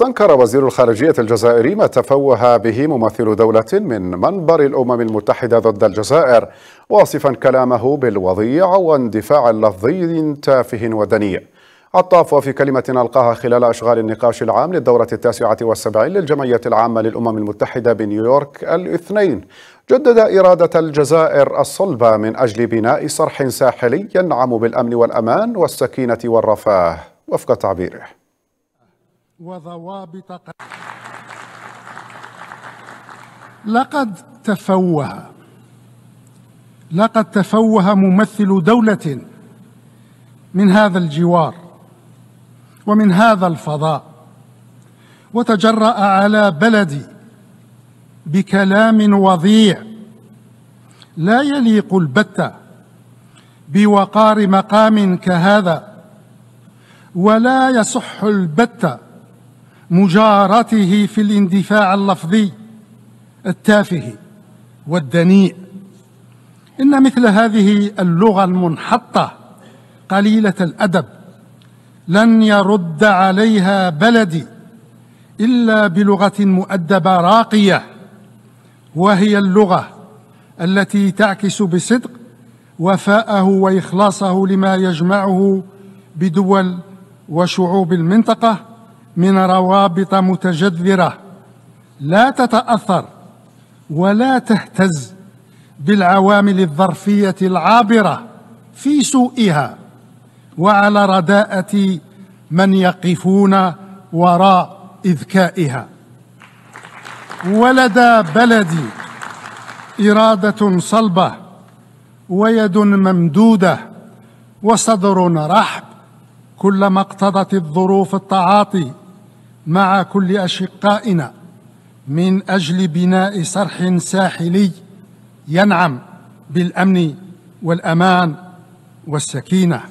واستنكر وزير الخارجية الجزائري ما تفوه به ممثل دولة من منبر الأمم المتحدة ضد الجزائر واصفا كلامه بالوضيع واندفاع لفظي تافه ودنيء عطاف وفي كلمة ألقاها خلال أشغال النقاش العام للدورة التاسعة والسبعين للجمعية العامة للأمم المتحدة بنيويورك الاثنين جدد إرادة الجزائر الصلبة من أجل بناء صرح ساحلي ينعم بالأمن والأمان والسكينة والرفاه وفق تعبيره وضوابط قد... لقد تفوه لقد تفوه ممثل دولة من هذا الجوار ومن هذا الفضاء وتجرأ على بلدي بكلام وضيع لا يليق البتة بوقار مقام كهذا ولا يصح البتة مجارته في الاندفاع اللفظي التافه والدنيء إن مثل هذه اللغة المنحطة قليلة الأدب لن يرد عليها بلدي إلا بلغة مؤدبة راقية وهي اللغة التي تعكس بصدق وفاءه وإخلاصه لما يجمعه بدول وشعوب المنطقة من روابط متجذره لا تتاثر ولا تهتز بالعوامل الظرفيه العابره في سوئها وعلى رداءه من يقفون وراء اذكائها ولدى بلدي اراده صلبه ويد ممدوده وصدر رحب كلما اقتضت الظروف التعاطي مع كل أشقائنا من أجل بناء صرح ساحلي ينعم بالأمن والأمان والسكينة